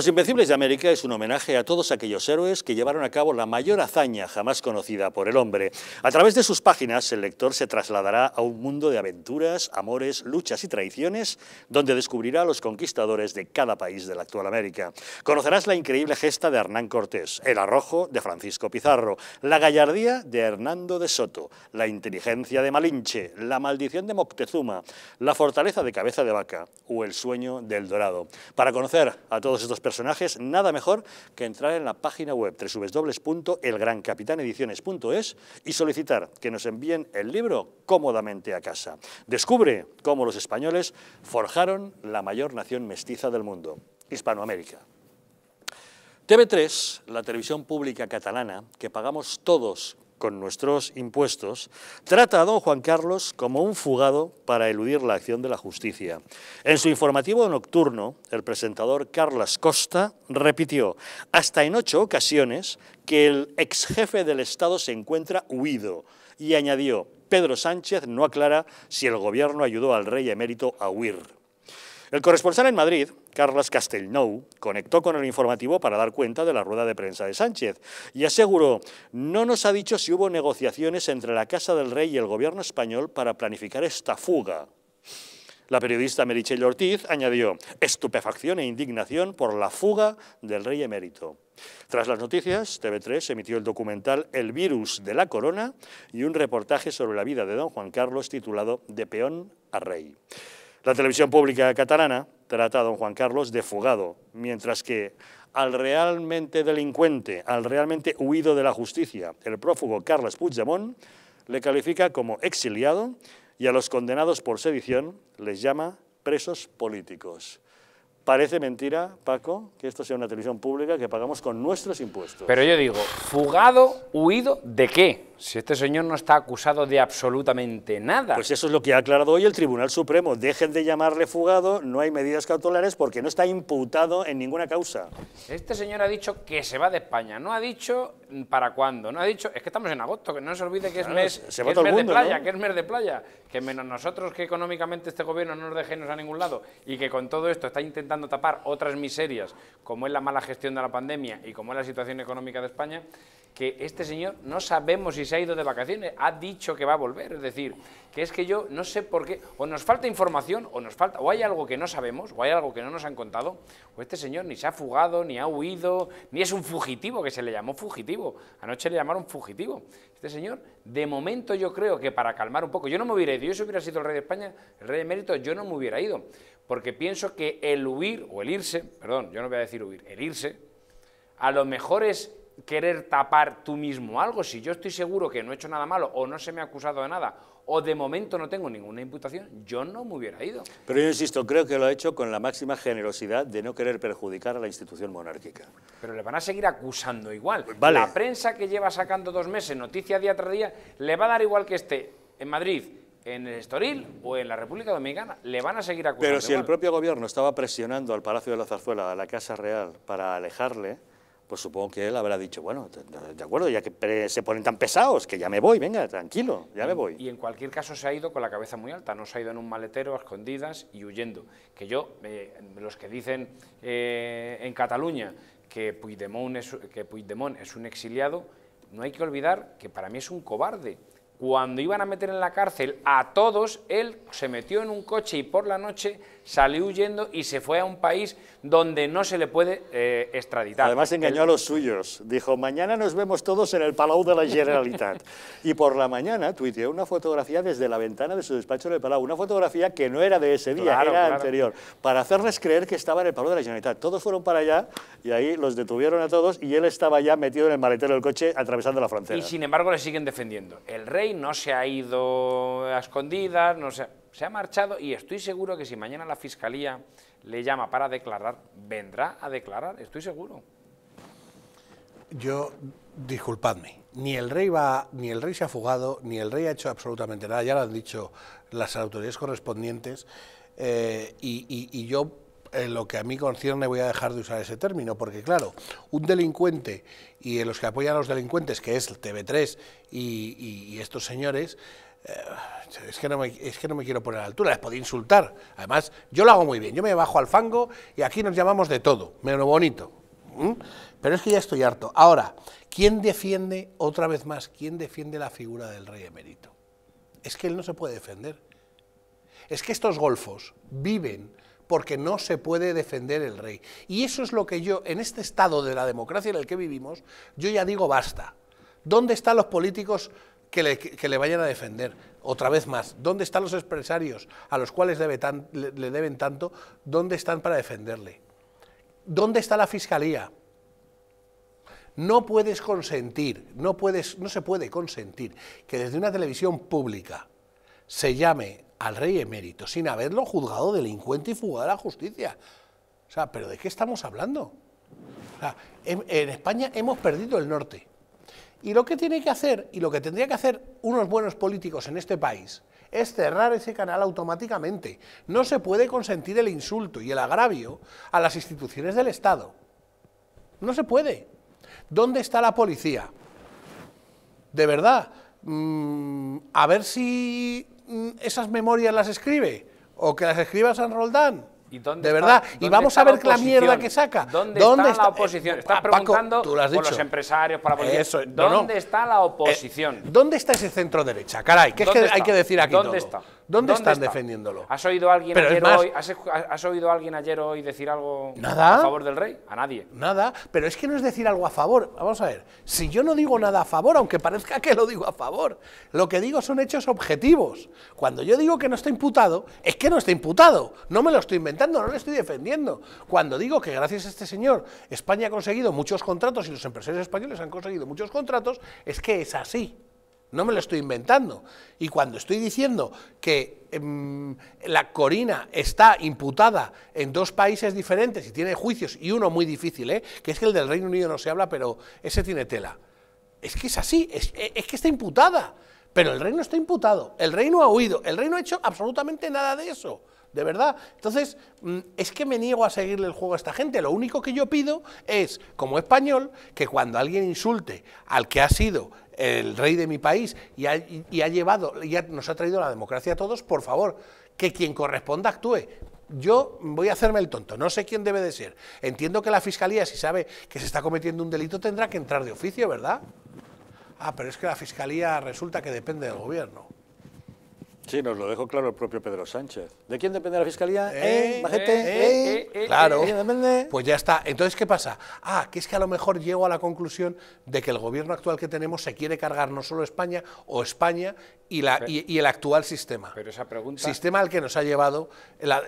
Los Invencibles de América es un homenaje a todos aquellos héroes que llevaron a cabo la mayor hazaña jamás conocida por el hombre. A través de sus páginas, el lector se trasladará a un mundo de aventuras, amores, luchas y traiciones, donde descubrirá a los conquistadores de cada país de la actual América. Conocerás la increíble gesta de Hernán Cortés, el arrojo de Francisco Pizarro, la gallardía de Hernando de Soto, la inteligencia de Malinche, la maldición de Moctezuma, la fortaleza de Cabeza de Vaca o el sueño del Dorado. Para conocer a todos estos personajes, nada mejor que entrar en la página web www.elgrancapitanediciones.es y solicitar que nos envíen el libro cómodamente a casa. Descubre cómo los españoles forjaron la mayor nación mestiza del mundo, Hispanoamérica. TV3, la televisión pública catalana, que pagamos todos con nuestros impuestos, trata a don Juan Carlos como un fugado para eludir la acción de la justicia. En su informativo nocturno, el presentador Carlos Costa repitió hasta en ocho ocasiones que el ex jefe del Estado se encuentra huido y añadió, Pedro Sánchez no aclara si el gobierno ayudó al rey emérito a huir. El corresponsal en Madrid, Carlos Castellnou, conectó con el informativo para dar cuenta de la rueda de prensa de Sánchez y aseguró, no nos ha dicho si hubo negociaciones entre la Casa del Rey y el gobierno español para planificar esta fuga. La periodista Merichello Ortiz añadió estupefacción e indignación por la fuga del rey emérito. Tras las noticias, TV3 emitió el documental El virus de la corona y un reportaje sobre la vida de don Juan Carlos titulado De peón a rey. La televisión pública catalana trata a don Juan Carlos de fugado, mientras que al realmente delincuente, al realmente huido de la justicia, el prófugo Carles Puigdemont, le califica como exiliado y a los condenados por sedición les llama presos políticos. Parece mentira, Paco, que esto sea una televisión pública que pagamos con nuestros impuestos. Pero yo digo, fugado, huido, ¿de qué? Si este señor no está acusado de absolutamente nada. Pues eso es lo que ha aclarado hoy el Tribunal Supremo. Dejen de llamarle fugado, no hay medidas cautelares porque no está imputado en ninguna causa. Este señor ha dicho que se va de España, no ha dicho para cuándo, no ha dicho, es que estamos en agosto, que no se olvide que es mes, de playa, que es mes de playa, que menos nosotros que económicamente este gobierno no nos dejenos a ningún lado y que con todo esto está intentando a tapar otras miserias, como es la mala gestión de la pandemia y como es la situación económica de España, que este señor no sabemos si se ha ido de vacaciones, ha dicho que va a volver, es decir, que es que yo no sé por qué, o nos falta información, o nos falta, o hay algo que no sabemos, o hay algo que no nos han contado, o este señor ni se ha fugado, ni ha huido, ni es un fugitivo, que se le llamó fugitivo, anoche le llamaron fugitivo. Este señor, de momento yo creo que para calmar un poco, yo no me hubiera ido, yo si hubiera sido el rey de España, el rey de mérito, yo no me hubiera ido, porque pienso que el huir, o el irse, perdón, yo no voy a decir huir, el irse, a lo mejor es querer tapar tú mismo algo. Si yo estoy seguro que no he hecho nada malo o no se me ha acusado de nada o de momento no tengo ninguna imputación, yo no me hubiera ido. Pero yo insisto, creo que lo ha hecho con la máxima generosidad de no querer perjudicar a la institución monárquica. Pero le van a seguir acusando igual. La prensa que lleva sacando dos meses, noticia día tras día, le va a dar igual que esté en Madrid, en el Estoril o en la República Dominicana, le van a seguir acusando. Pero si el propio gobierno estaba presionando al Palacio de la Zarzuela, a la Casa Real, para alejarle, pues supongo que él habrá dicho, bueno, de acuerdo, ya que se ponen tan pesados, que ya me voy, venga, tranquilo, ya me mm, voy. Y en cualquier caso se ha ido con la cabeza muy alta, no se ha ido en un maletero a escondidas y huyendo. Que yo, eh, los que dicen eh, en Cataluña que que Puigdemont es un exiliado, no hay que olvidar que para mí es un cobarde, cuando iban a meter en la cárcel a todos, él se metió en un coche y por la noche salió huyendo y se fue a un país donde no se le puede eh, extraditar. Además engañó a los suyos, dijo, mañana nos vemos todos en el Palau de la Generalitat. y por la mañana tuiteó una fotografía desde la ventana de su despacho en el Palau, una fotografía que no era de ese día, era anterior, para hacerles creer que estaba en el Palau de la Generalitat. Todos fueron para allá y ahí los detuvieron a todos y él estaba ya metido en el maletero del coche atravesando la frontera. Y sin embargo le siguen defendiendo. El rey no se ha ido a escondidas, no se se ha marchado y estoy seguro que si mañana la Fiscalía le llama para declarar, vendrá a declarar, estoy seguro. Yo, disculpadme, ni el rey va, ni el rey se ha fugado, ni el rey ha hecho absolutamente nada, ya lo han dicho las autoridades correspondientes, eh, y, yo, en lo que a mí concierne, voy a dejar de usar ese término, porque claro, un delincuente y los que apoyan a los delincuentes, que es el TV3 y estos señores, eh, es que, no me, es que no me quiero poner a la altura, les podía insultar. Además, yo lo hago muy bien, yo me bajo al fango y aquí nos llamamos de todo, menos bonito. Pero es que ya estoy harto. Ahora, ¿quién defiende, otra vez más, quién defiende la figura del rey emérito? Es que él no se puede defender. Es que estos golfos viven porque no se puede defender el rey. Y eso es lo que yo, en este estado de la democracia en el que vivimos, yo ya digo basta. ¿Dónde están los políticos que le, que le, vayan a defender. Otra vez más, ¿dónde están los empresarios a los cuales debe tan, le, deben tanto? ¿Dónde están para defenderle? ¿Dónde está la fiscalía? No puedes consentir, no, puedes, no se puede consentir que desde una televisión pública se llame al rey emérito sin haberlo juzgado delincuente y fugado a la justicia. O sea, ¿pero de qué estamos hablando? en España hemos perdido el norte. Y lo que tiene que hacer, y lo que tendría que hacer unos buenos políticos en este país, es cerrar ese canal automáticamente. No se puede consentir el insulto y el agravio a las instituciones del Estado. No se puede. ¿Dónde está la policía? De verdad, mm, a ver si mm, esas memorias las escribe, o que las escriba San Roldán, de verdad. y vamos a ver la, la mierda que saca. ¿Dónde, está, la eh, oposición? está eh, Estás preguntando por los empresarios, por la policía. Eso, ¿Dónde está la eh, oposición? ¿Dónde está ese centro derecha? Caray, ¿qué es que hay que decir aquí ¿Dónde está? ¿Dónde, están defendiéndolo? ¿Has oído, alguien ayer hoy, ¿has, oído alguien ayer hoy decir algo a favor del rey? A nadie. Nada, pero es que no es decir algo a favor. Vamos a ver, si yo no digo nada a favor, aunque parezca que lo digo a favor, lo que digo son hechos objetivos. Cuando yo digo que no está imputado, es que no está imputado. No me lo estoy inventando, no lo estoy defendiendo. Cuando digo que gracias a este señor España ha conseguido muchos contratos y los empresarios españoles han conseguido muchos contratos, es que es así. No me lo estoy inventando. Y cuando estoy diciendo que em, la Corina está imputada en dos países diferentes y tiene juicios, y uno muy difícil, ¿eh? que es que el del Reino Unido no se habla, pero ese tiene tela. Es que es así, es, que está imputada. Pero el reino está imputado, el reino ha huido, el reino ha hecho absolutamente nada de eso de verdad. Entonces, mm, es que me niego a seguirle el juego a esta gente. Lo único que yo pido es, como español, que cuando alguien insulte al que ha sido el rey de mi país y ha, llevado, y nos ha traído la democracia a todos, por favor, que quien corresponda actúe. Yo voy a hacerme el tonto, no sé quién debe de ser. Entiendo que la fiscalía, si sabe que se está cometiendo un delito, tendrá que entrar de oficio, ¿verdad? Ah, pero es que la fiscalía resulta que depende del gobierno. Sí, nos lo dejó claro el propio Pedro Sánchez. ¿De quién depende la fiscalía? ¿Eh? ¿Eh? ¿Eh? eh, eh, eh claro. Pues ya está. Entonces, ¿qué pasa? Ah, que es que a lo mejor llego a la conclusión de que el gobierno actual que tenemos se quiere cargar no solo España o España y, la, y, el actual sistema. Pero esa pregunta. Sistema al que nos ha llevado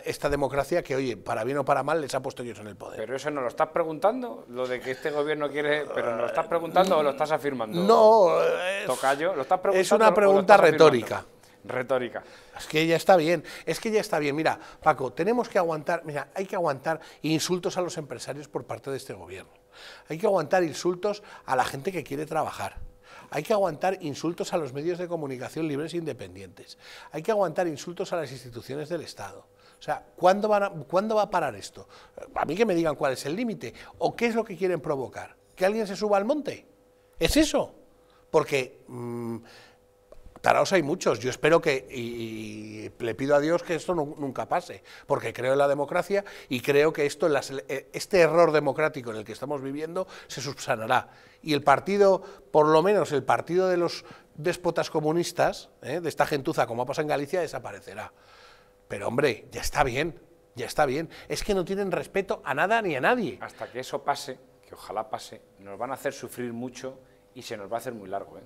esta democracia que, oye, para bien o para mal, les ha puesto ellos en el poder. Pero eso no lo estás preguntando, lo de que este gobierno quiere. ¿Pero no lo estás preguntando o lo estás afirmando? No. Es, Tocayo, ¿lo estás preguntando? Es una pregunta retórica retórica. Es que ya está bien, es que ya está bien. Mira, Paco, tenemos que aguantar, mira, hay que aguantar insultos a los empresarios por parte de este gobierno. Hay que aguantar insultos a la gente que quiere trabajar. Hay que aguantar insultos a los medios de comunicación libres e independientes. Hay que aguantar insultos a las instituciones del Estado. O sea, ¿cuándo, va a parar esto? A mí que me digan cuál es el límite o qué es lo que quieren provocar. ¿Que alguien se suba al monte? ¿Es eso? Porque... Mm, Taraos hay muchos. Yo espero que, y, le pido a Dios que esto nunca pase, porque creo en la democracia y creo que esto, eh, este error democrático en el que estamos viviendo se subsanará. Y el partido, por lo menos el partido de los déspotas comunistas, eh, de esta gentuza como ha pasado en Galicia, desaparecerá. Pero hombre, ya está bien, ya está bien. Es que no tienen respeto a nada ni a nadie. Hasta que eso pase, que ojalá pase, nos van a hacer sufrir mucho y se nos va a hacer muy largo. ¿eh?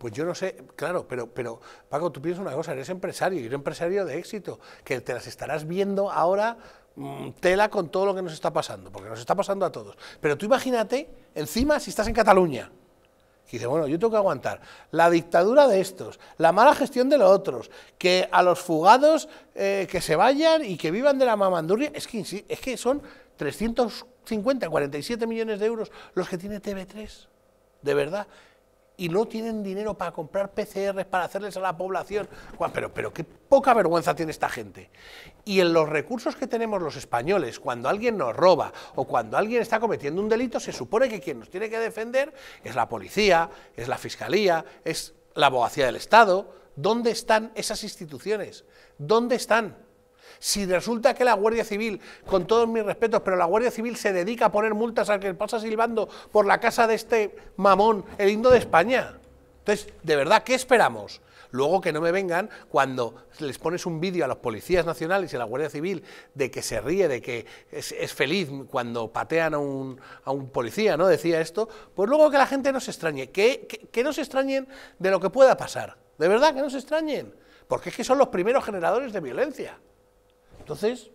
Pues yo no sé, claro, pero, pero Paco, tú piensas una cosa, eres empresario, y eres empresario de éxito, que te las estarás viendo ahora mm, tela con todo lo que nos está pasando, porque nos está pasando a todos. Pero tú imagínate, encima, si estás en Cataluña, y dice, bueno, yo tengo que aguantar la dictadura de estos, la mala gestión de los otros, que a los fugados eh, que se vayan y que vivan de la mamandurria. Es que, es que son 350, 47 millones de euros los que tiene TV3, de verdad y no tienen dinero para comprar PCRs, para hacerles a la población. pero, pero qué poca vergüenza tiene esta gente. Y en los recursos que tenemos los españoles, cuando alguien nos roba o cuando alguien está cometiendo un delito, se supone que quien nos tiene que defender es la policía, es la fiscalía, es la abogacía del Estado. ¿Dónde están esas instituciones? ¿Dónde están? Si resulta que la Guardia Civil, con todos mis respetos, pero la Guardia Civil se dedica a poner multas al que pasa silbando por la casa de este mamón, el himno de España. Entonces, ¿de verdad qué esperamos? Luego que no me vengan cuando les pones un vídeo a los policías nacionales y a la Guardia Civil de que se ríe, de que es, feliz cuando patean a un, policía, ¿no? Decía esto. Pues luego que la gente no se extrañe, que no se extrañen de lo que pueda pasar. De verdad, que no se extrañen. Porque es que son los primeros generadores de violencia. Entonces,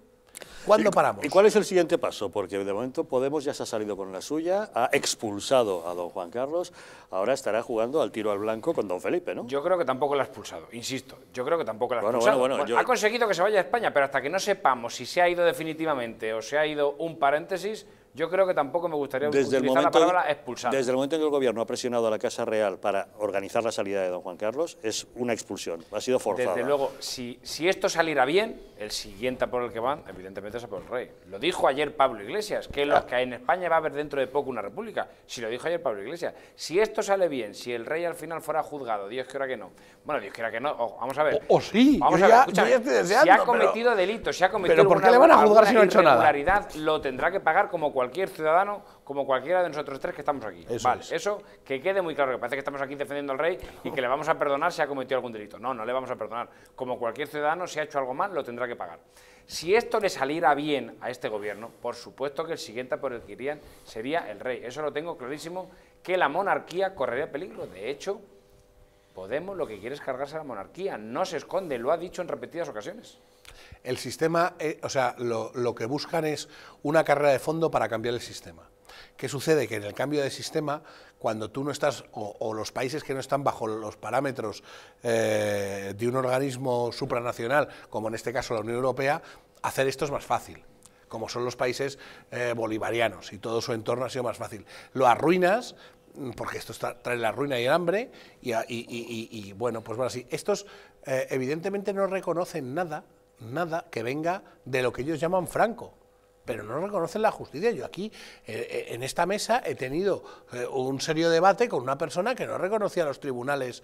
¿cuándo paramos? ¿Y cuál es el siguiente paso? Porque de momento Podemos ya se ha salido con la suya, ha expulsado a don Juan Carlos, ahora estará jugando al tiro al blanco con don Felipe, ¿no? Yo creo que tampoco la ha expulsado, insisto, yo creo que tampoco lo ha expulsado. Ha conseguido que se vaya a España, pero hasta que no sepamos si se ha ido definitivamente o se ha ido un paréntesis, yo creo que tampoco me gustaría desde utilizar la palabra expulsar. Desde el momento en que el gobierno ha presionado a la Casa Real para organizar la salida de don Juan Carlos, es una expulsión, ha sido forzada. Desde luego, si, si esto saliera bien, el siguiente por el que van, evidentemente, es a por el rey. Lo dijo ayer Pablo Iglesias, que, lo, ah. que en España va a haber dentro de poco una república. Si lo dijo ayer Pablo Iglesias. Si esto sale bien, si el rey al final fuera juzgado, Dios quiera que no. Bueno, Dios quiera que no, vamos a ver. O, sí, vamos a ver, si ha cometido delitos, delito, si ha cometido pero ¿por qué le van a juzgar si no ha hecho nada? lo tendrá que pagar como cualquier ciudadano, como cualquiera de nosotros tres que estamos aquí. Eso vale, eso que quede muy claro, que parece que estamos aquí defendiendo al rey y que le vamos a perdonar si ha cometido algún delito. No, no le vamos a perdonar. Como cualquier ciudadano, si ha hecho algo mal, lo tendrá que pagar. Si esto le saliera bien a este gobierno, por supuesto que el siguiente por el que irían sería el rey. Eso lo tengo clarísimo, que la monarquía correría peligro. De hecho, Podemos lo que quiere es cargarse a la monarquía, no se esconde, lo ha dicho en repetidas ocasiones. El sistema, eh, o sea, lo, que buscan es una carrera de fondo para cambiar el sistema. ¿Qué sucede? Que en el cambio de sistema, cuando tú no estás, o, los países que no están bajo los parámetros eh, de un organismo supranacional, como en este caso la Unión Europea, hacer esto es más fácil como son los países eh, bolivarianos y todo su entorno ha sido más fácil. Lo arruinas, porque esto trae la ruina y el hambre, y, bueno, pues bueno, así. Estos eh, evidentemente no reconocen nada, nada que venga de lo que ellos llaman Franco pero no reconocen la justicia. Yo aquí, eh, eh, en esta mesa, he tenido un serio debate con una persona que no reconocía a los tribunales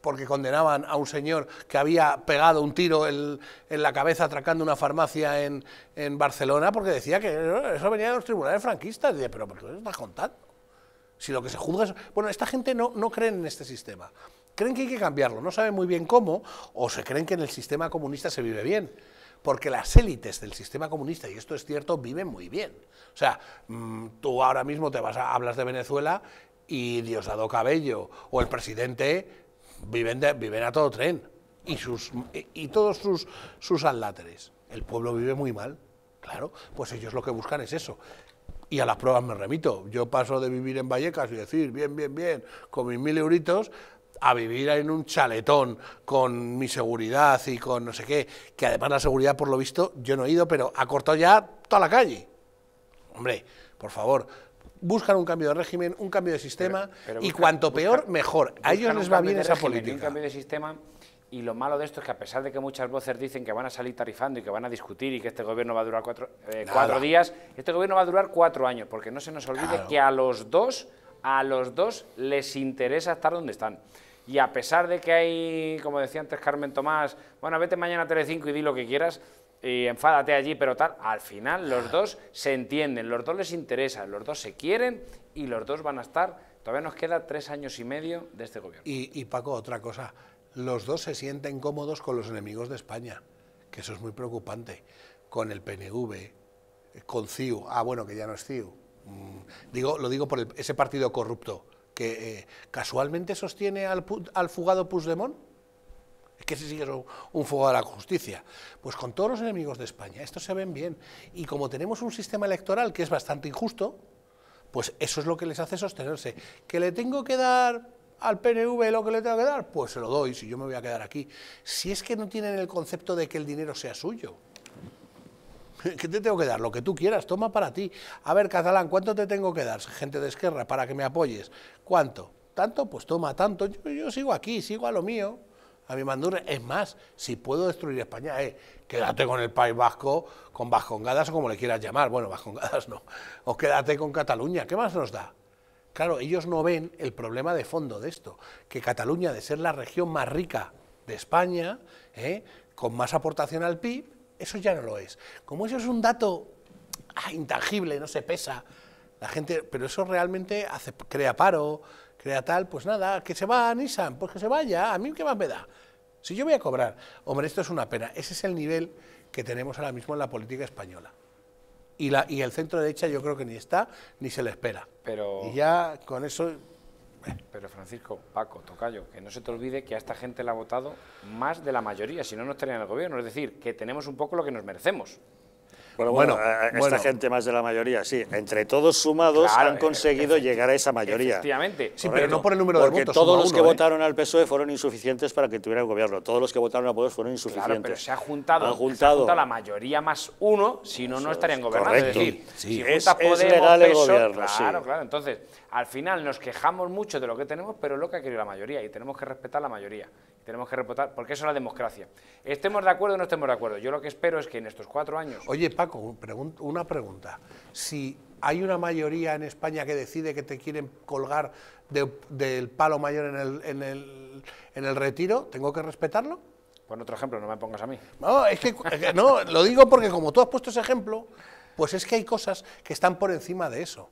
porque condenaban a un señor que había pegado un tiro en, la cabeza atracando una farmacia en, Barcelona porque decía que eso venía de los tribunales franquistas. pero ¿por qué estás contando? Si lo que se juzga es... Bueno, esta gente no, no creen en este sistema. Creen que hay que cambiarlo, no saben muy bien cómo, o se creen que en el sistema comunista se vive bien. Porque las élites del sistema comunista, y esto es cierto, viven muy bien. O sea, mm, tú ahora mismo te vas a, hablas de Venezuela y Diosdado Cabello o el presidente viven, viven a todo tren y, sus, y todos sus, sus El pueblo vive muy mal, claro. Pues ellos lo que buscan es eso y a las pruebas me remito. Yo paso de vivir en Vallecas y decir, bien, bien, bien, con mis mil euritos, a vivir en un chaletón con mi seguridad y con no sé qué, que además la seguridad, por lo visto, yo no he ido, pero ha cortado ya toda la calle. Hombre, por favor, buscan un cambio de régimen, un cambio de sistema y cuanto peor, mejor. A ellos les va bien esa política. cambio de sistema y lo malo de esto es que a pesar de que muchas voces dicen que van a salir tarifando y que van a discutir y que este gobierno va a durar cuatro, eh, días, este gobierno va a durar cuatro años, porque no se nos olvide que a los dos, a los dos les interesa estar donde están. Y a pesar de que hay, como decía antes Carmen Tomás, bueno, vete mañana a Telecinco y di lo que quieras, y enfádate allí, pero tal, al final los dos se entienden, los dos les interesa, los dos se quieren y los dos van a estar, todavía nos queda tres años y medio de este gobierno. y Paco, otra cosa, los dos se sienten cómodos con los enemigos de España, que eso es muy preocupante, con el PNV, con CIU, ah, bueno, que ya no es CIU, mm, digo, lo digo por ese partido corrupto, que eh, casualmente sostiene al, fugado Puigdemont, es que si sigue un fuego a la justicia. Pues con todos los enemigos de España, Esto se ven bien. Y como tenemos un sistema electoral que es bastante injusto, pues eso es lo que les hace sostenerse. ¿Que le tengo que dar al PNV lo que le tengo que dar, pues se lo doy, si yo me voy a quedar aquí. Si es que no tienen el concepto de que el dinero sea suyo. ¿Qué te tengo que dar? Lo que tú quieras, toma para ti. A ver, Catalán, ¿cuánto te tengo que dar, gente de Esquerra, para que me apoyes? ¿Cuánto? ¿Tanto? Pues toma tanto. Yo, sigo aquí, sigo a lo mío, a mi mandura. Es más, si puedo destruir España, eh, quédate con el País Vasco, con Vascongadas o como le quieras llamar. Bueno, Vascongadas no. O quédate con Cataluña. ¿Qué más nos da? Claro, ellos no ven el problema de fondo de esto, que Cataluña, de ser la región más rica de España, ¿eh? con más aportación al PIB, eso ya no lo es. Como eso es un dato ah, intangible, no se pesa, la gente, pero eso realmente hace, crea paro, crea tal, pues nada, que se va a Nissan, pues que se vaya, a mí qué más me da. Si yo voy a cobrar, hombre, esto es una pena. Ese es el nivel que tenemos ahora mismo en la política española. Y, la, y el centro derecha yo creo que ni está ni se le espera. Pero... Y ya con eso... Eh. Pero Francisco, Paco, Tocayo, que no se te olvide que a esta gente la ha votado más de la mayoría, si no, nos estaría en el gobierno. Es decir, que tenemos un poco lo que nos merecemos. Bueno, bueno, eh, esta gente más de la mayoría, sí. Entre todos sumados han eh, conseguido llegar a esa mayoría. Efectivamente. Sí, pero no por el número de votos. todos los que ¿eh? votaron al PSOE fueron insuficientes para que tuviera el gobierno. Todos los que votaron a Podemos e fueron insuficientes. Claro, pero se ha juntado, se ha la mayoría más uno, si no, no estarían gobernando. Correcto. Es es, legal el e, Claro, claro. Entonces, al final nos quejamos mucho de lo que tenemos, pero es lo que ha querido la mayoría y tenemos que respetar la mayoría tenemos que reportar, porque eso es la democracia. Estemos de acuerdo o no estemos de acuerdo. Yo lo que espero es que en estos cuatro años... Oye, Paco, una pregunta. Si hay una mayoría en España que decide que te quieren colgar del palo mayor en el, retiro, ¿tengo que respetarlo? Pon otro ejemplo, no me pongas a mí. No, es que no, lo digo porque como tú has puesto ese ejemplo, pues es que hay cosas que están por encima de eso. O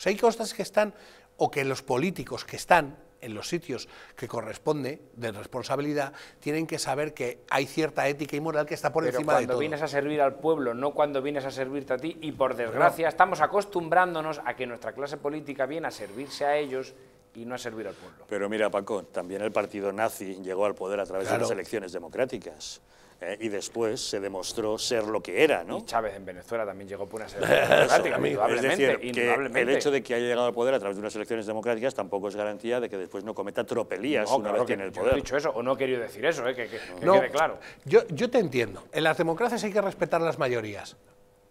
sea, hay cosas que están, o que los políticos que están, en los sitios que corresponde de responsabilidad, tienen que saber que hay cierta ética y moral que está por encima de todo. cuando vienes a servir al pueblo, no cuando vienes a servirte a ti, y por desgracia estamos acostumbrándonos a que nuestra clase política viene a servirse a ellos y no a servir al pueblo. Pero mira, Paco, también el partido nazi llegó al poder a través de las elecciones democráticas. ¿eh? y después se demostró ser lo que era. ¿no? Y Chávez en Venezuela también llegó por una elecciones democráticas, es decir, el hecho de que haya llegado al poder a través de unas elecciones democráticas tampoco es garantía de que después no cometa tropelías una vez tiene el poder. No, he dicho eso, o no he querido decir eso, ¿eh? que, quede claro. Yo, te entiendo, en las democracias hay que respetar las mayorías,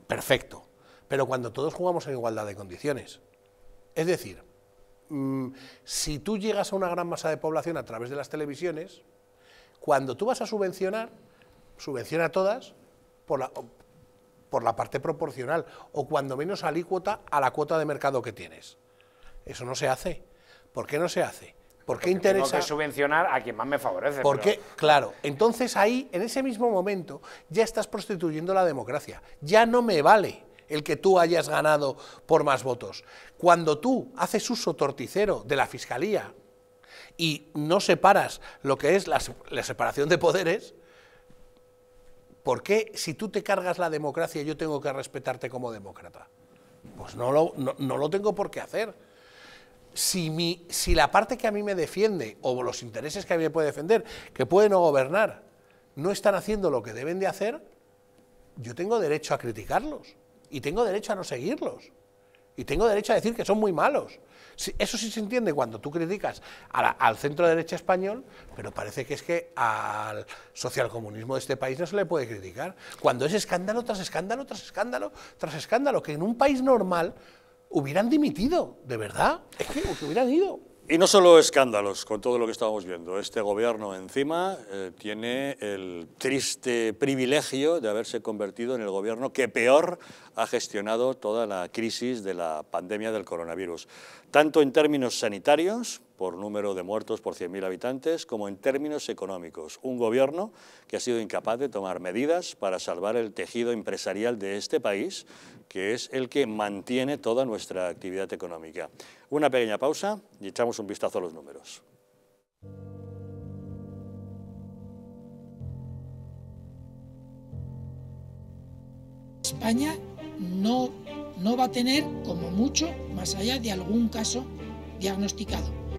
perfecto, pero cuando todos jugamos en igualdad de condiciones. Es decir, mm, si tú llegas a una gran masa de población a través de las televisiones, cuando tú vas a subvencionar, subvenciona todas por la, por la parte proporcional o cuando menos alícuota a la cuota de mercado que tienes. Eso no se hace. ¿Por qué no se hace? ¿Por qué Porque interesa? Tengo que subvencionar a quien más me favorece. Porque, claro, entonces ahí, en ese mismo momento, ya estás prostituyendo la democracia. Ya no me vale el que tú hayas ganado por más votos. Cuando tú haces uso torticero de la fiscalía y no separas lo que es la separación de poderes, ¿Por qué si tú te cargas la democracia yo tengo que respetarte como demócrata? Pues no lo, no, lo tengo por qué hacer. Si, si la parte que a mí me defiende o los intereses que a mí me puede defender, que puede no gobernar, no están haciendo lo que deben de hacer, yo tengo derecho a criticarlos y tengo derecho a no seguirlos. Y tengo derecho a decir que son muy malos. Eso sí se entiende cuando tú criticas al centro derecha español, pero parece que es que al socialcomunismo de este país no se le puede criticar. Cuando es escándalo tras escándalo, tras escándalo, tras escándalo, que en un país normal hubieran dimitido, de verdad, es que hubieran ido. Y no solo escándalos con todo lo que estábamos viendo. Este gobierno encima eh, tiene el triste privilegio de haberse convertido en el gobierno que peor ha gestionado toda la crisis de la pandemia del coronavirus, tanto en términos sanitarios por número de muertos por 100.000 habitantes, como en términos económicos. Un gobierno que ha sido incapaz de tomar medidas para salvar el tejido empresarial de este país, que es el que mantiene toda nuestra actividad económica. Una pequeña pausa y echamos un vistazo a los números. España no, no va a tener, como mucho, más allá de algún caso diagnosticado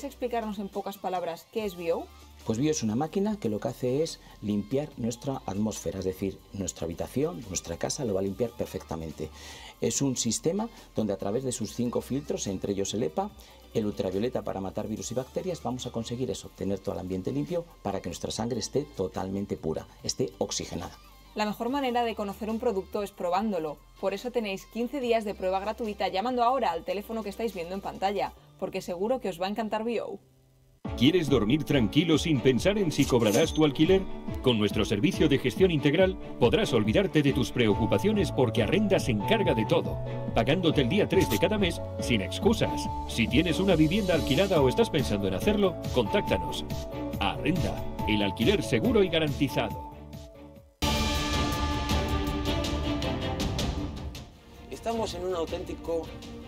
¿Puedes explicarnos en pocas palabras qué es Bio? Pues Bio es una máquina que lo que hace es limpiar nuestra atmósfera, es decir, nuestra habitación, nuestra casa lo va a limpiar perfectamente. Es un sistema donde a través de sus cinco filtros, entre ellos el EPA, el ultravioleta para matar virus y bacterias, vamos a conseguir eso, obtener todo el ambiente limpio para que nuestra sangre esté totalmente pura, esté oxigenada. La mejor manera de conocer un producto es probándolo. Por eso tenéis 15 días de prueba gratuita llamando ahora al teléfono que estáis viendo en pantalla porque seguro que os va a encantar Bio. ¿Quieres dormir tranquilo sin pensar en si cobrarás tu alquiler? Con nuestro servicio de gestión integral podrás olvidarte de tus preocupaciones porque Arrenda se encarga de todo, pagándote el día 3 de cada mes sin excusas. Si tienes una vivienda alquilada o estás pensando en hacerlo, contáctanos. Arrenda, el alquiler seguro y garantizado. Estamos en un auténtico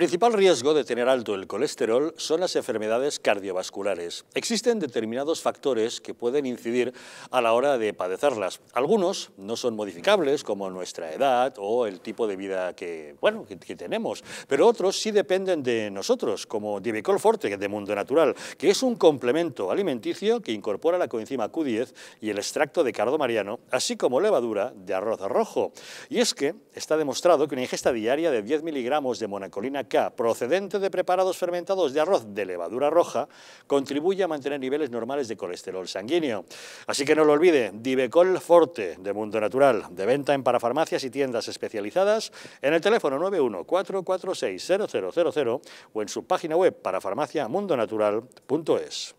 principal riesgo de tener alto el colesterol son las enfermedades cardiovasculares. Existen determinados factores que pueden incidir a la hora de padecerlas. Algunos no son modificables, como nuestra edad o el tipo de vida que, bueno, que, tenemos, pero otros sí dependen de nosotros, como Divicol Forte de Mundo Natural, que es un complemento alimenticio que incorpora la coenzima Q10 y el extracto de cardo mariano, así como levadura de arroz rojo. Y es que está demostrado que una ingesta diaria de 10 miligramos de monacolina procedente de preparados fermentados de arroz de levadura roja contribuye a mantener niveles normales de colesterol sanguíneo. Así que no lo olvide, Divecol Forte de Mundo Natural, de venta en parafarmacias y tiendas especializadas en el teléfono 914460000 o en su página web parafarmaciamundonatural.es.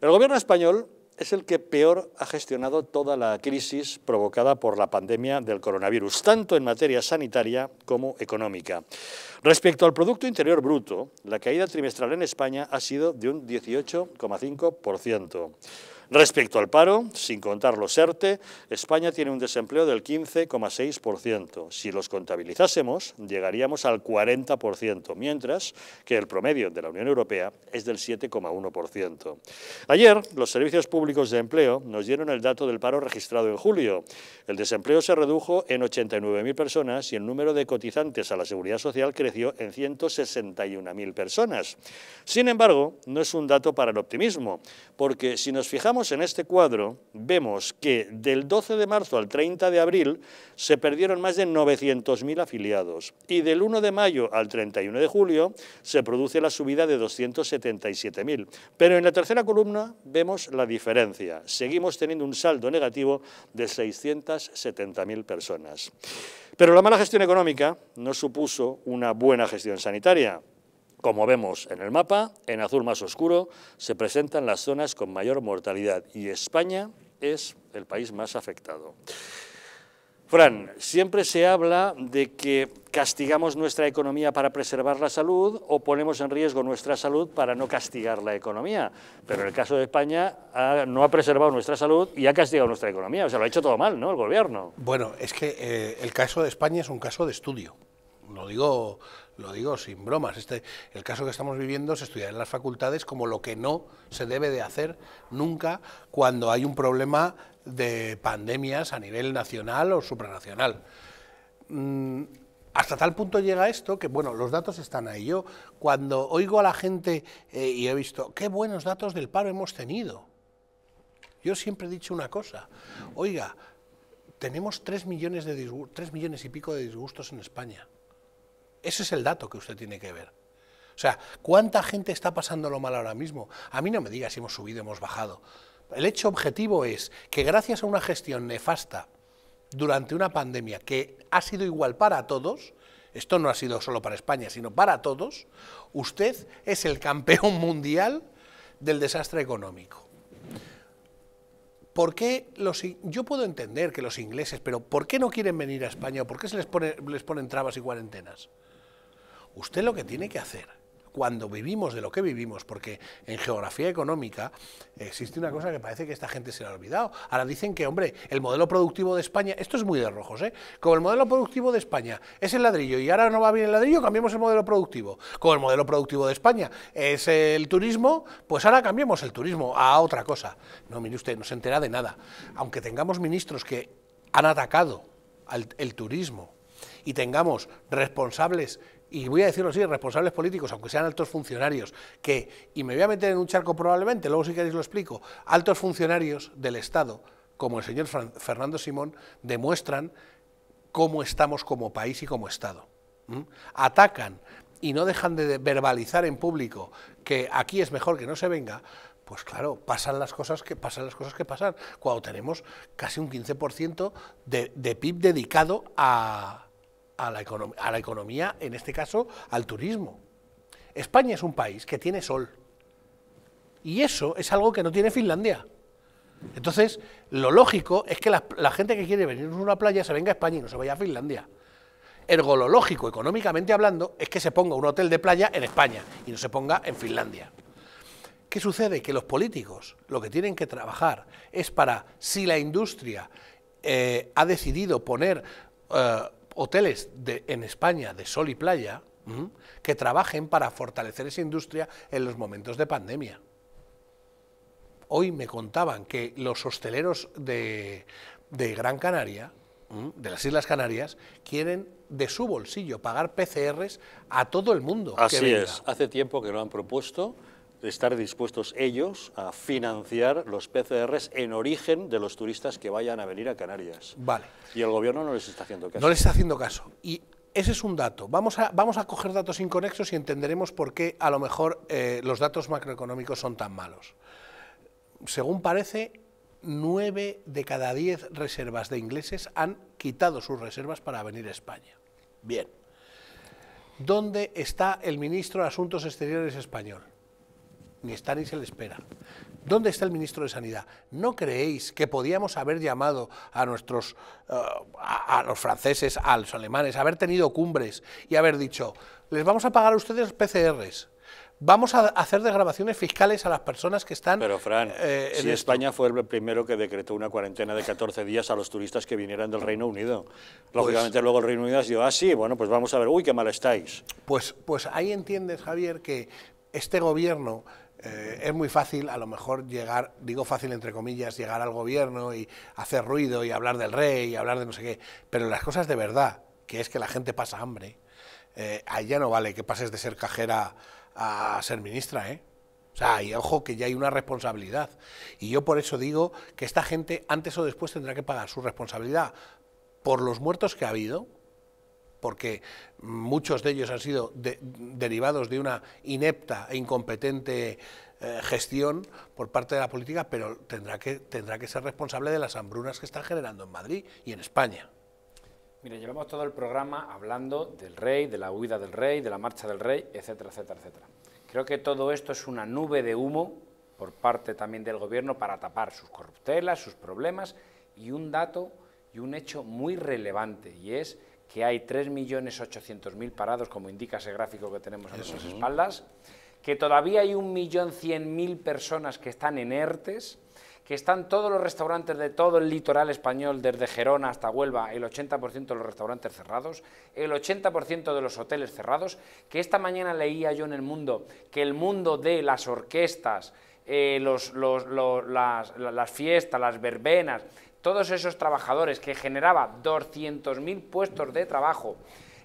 El gobierno español es el que peor ha gestionado toda la crisis provocada por la pandemia del coronavirus, tanto en materia sanitaria como económica. Respecto al Producto Interior Bruto, la caída trimestral en España ha sido de un 18,5%. Respecto al paro, sin contar los ERTE, España tiene un desempleo del 15,6%. Si los contabilizásemos, llegaríamos al 40%, mientras que el promedio de la Unión Europea es del 7,1%. Ayer, los servicios públicos de empleo nos dieron el dato del paro registrado en julio. El desempleo se redujo en 89.000 personas y el número de cotizantes a la Seguridad Social creció en 161.000 personas. Sin embargo, no es un dato para el optimismo, porque si nos fijamos en este cuadro, vemos que del 12 de marzo al 30 de abril se perdieron más de 900.000 afiliados y del 1 de mayo al 31 de julio se produce la subida de 277.000. Pero en la tercera columna vemos la diferencia. Seguimos teniendo un saldo negativo de 670.000 personas. Pero la mala gestión económica no supuso una buena gestión sanitaria. Como vemos en el mapa, en azul más oscuro se presentan las zonas con mayor mortalidad y España es el país más afectado. Fran, siempre se habla de que castigamos nuestra economía para preservar la salud o ponemos en riesgo nuestra salud para no castigar la economía. Pero en el caso de España no ha preservado nuestra salud y ha castigado nuestra economía. O sea, lo ha hecho todo mal, ¿no? El gobierno. Bueno, es que eh, el caso de España es un caso de estudio. Lo digo lo digo sin bromas, este, el caso que estamos viviendo se estudiará en las facultades como lo que no se debe de hacer nunca cuando hay un problema de pandemias a nivel nacional o supranacional. Mm, hasta tal punto llega esto que, bueno, los datos están ahí. Yo cuando oigo a la gente eh, y he visto, qué buenos datos del paro hemos tenido. Yo siempre he dicho una cosa, oiga, tenemos tres millones, de tres millones y pico de disgustos en España. Ese es el dato que usted tiene que ver. O sea, ¿cuánta gente está pasándolo mal ahora mismo? A mí no me diga si hemos subido, hemos bajado. El hecho objetivo es que gracias a una gestión nefasta durante una pandemia que ha sido igual para todos, esto no ha sido solo para España, sino para todos, usted es el campeón mundial del desastre económico. ¿Por qué los, yo puedo entender que los ingleses, pero ¿por qué no quieren venir a España? ¿Por qué se les, les ponen trabas y cuarentenas? Usted lo que tiene que hacer cuando vivimos de lo que vivimos, porque en geografía económica existe una cosa que parece que esta gente se la ha olvidado. Ahora dicen que, hombre, el modelo productivo de España, esto es muy de rojos, ¿eh? Como el modelo productivo de España es el ladrillo y ahora no va bien el ladrillo, cambiemos el modelo productivo. Como el modelo productivo de España es el turismo, pues ahora cambiemos el turismo a otra cosa. No, mire usted, no se entera de nada. Aunque tengamos ministros que han atacado al, el turismo y tengamos responsables y voy a decirlo así, responsables políticos, aunque sean altos funcionarios, que, y me voy a meter en un charco probablemente, luego si queréis lo explico, altos funcionarios del Estado, como el señor Fernando Simón, demuestran cómo estamos como país y como Estado. Atacan y no dejan de verbalizar en público que aquí es mejor que no se venga, pues claro, pasan las cosas que pasan, las cosas que pasan, cuando tenemos casi un 15% de PIB dedicado a, a la, economía, en este caso al turismo. España es un país que tiene sol. Y eso es algo que no tiene Finlandia. Entonces, lo lógico es que la, gente que quiere venir a una playa se venga a España y no se vaya a Finlandia. Ergo, lo lógico, económicamente hablando, es que se ponga un hotel de playa en España y no se ponga en Finlandia. ¿Qué sucede? Que los políticos lo que tienen que trabajar es para, si la industria eh, ha decidido poner eh, hoteles en España de sol y playa que trabajen para fortalecer esa industria en los momentos de pandemia. Hoy me contaban que los hosteleros de, Gran Canaria, de las Islas Canarias, quieren de su bolsillo pagar PCRs a todo el mundo. Así es, hace tiempo que lo han propuesto de estar dispuestos ellos a financiar los PCRs en origen de los turistas que vayan a venir a Canarias. Vale. Y el gobierno no les está haciendo caso. No les está haciendo caso. Y ese es un dato. Vamos a, vamos a coger datos inconexos y entenderemos por qué a lo mejor eh, los datos macroeconómicos son tan malos. Según parece, nueve de cada diez reservas de ingleses han quitado sus reservas para venir a España. Bien. ¿Dónde está el ministro de Asuntos Exteriores español? ni está ni se le espera. ¿Dónde está el ministro de Sanidad? ¿No creéis que podíamos haber llamado a nuestros, eh, a, los franceses, a los alemanes, haber tenido cumbres y haber dicho, les vamos a pagar a ustedes PCRs? Vamos a hacer desgrabaciones fiscales a las personas que están... Pero, Fran, eh, si España fue el primero que decretó una cuarentena de 14 días a los turistas que vinieran del Reino Unido. Pues Lógicamente luego el Reino Unido dijo, ah, sí, bueno, pues vamos a ver, uy, qué mal estáis. Pues, pues ahí entiendes, Javier, que este gobierno eh, es muy fácil, a lo mejor, llegar, digo fácil entre comillas, llegar al gobierno y hacer ruido y hablar del rey y hablar de no sé qué, pero las cosas de verdad, que es que la gente pasa hambre, eh, ahí ya no vale que pases de ser cajera a ser ministra, ¿eh? O sea, y ojo que ya hay una responsabilidad. Y yo por eso digo que esta gente antes o después tendrá que pagar su responsabilidad por los muertos que ha habido, porque muchos de ellos han sido derivados de una inepta e incompetente eh, gestión por parte de la política, pero tendrá que, tendrá que ser responsable de las hambrunas que está generando en Madrid y en España. Mira, llevamos todo el programa hablando del rey, de la huida del rey, de la marcha del rey, etcétera, etcétera, etcétera. Creo que todo esto es una nube de humo por parte también del gobierno para tapar sus corruptelas, sus problemas y un dato y un hecho muy relevante y es que hay 3.800.000 parados, como indica ese gráfico que tenemos a nuestras espaldas, que todavía hay 1.100.000 personas que están en e que están todos los restaurantes de todo el litoral español, desde Gerona hasta Huelva, el 80% de los restaurantes cerrados, el 80% de los hoteles cerrados, que esta mañana leía yo en el mundo que el mundo de las orquestas, eh, los, las, las, fiestas, las verbenas, todos esos trabajadores que generaba 200.000 puestos de trabajo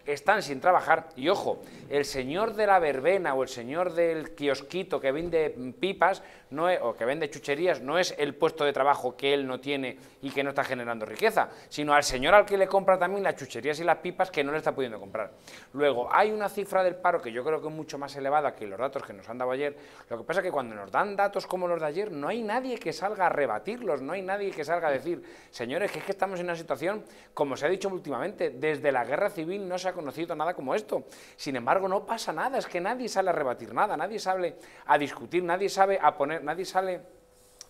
están sin trabajar y ojo, el señor de la verbena o el señor del kiosquito que vende pipas no o que vende chucherías no es el puesto de trabajo que él no tiene y que no está generando riqueza, sino al señor al que le compra también las chucherías y las pipas que no le está pudiendo comprar. Luego, hay una cifra del paro que yo creo que es mucho más elevada que los datos que nos han dado ayer. Lo que pasa es que cuando nos dan datos como los de ayer, no hay nadie que salga a rebatirlos, no hay nadie que salga a decir, señores, que es que estamos en una situación, como se ha dicho últimamente, desde la guerra civil no se ha conocido nada como esto. Sin embargo, no pasa nada, es que nadie sale a rebatir nada, nadie sale a discutir, nadie sabe a poner, nadie sale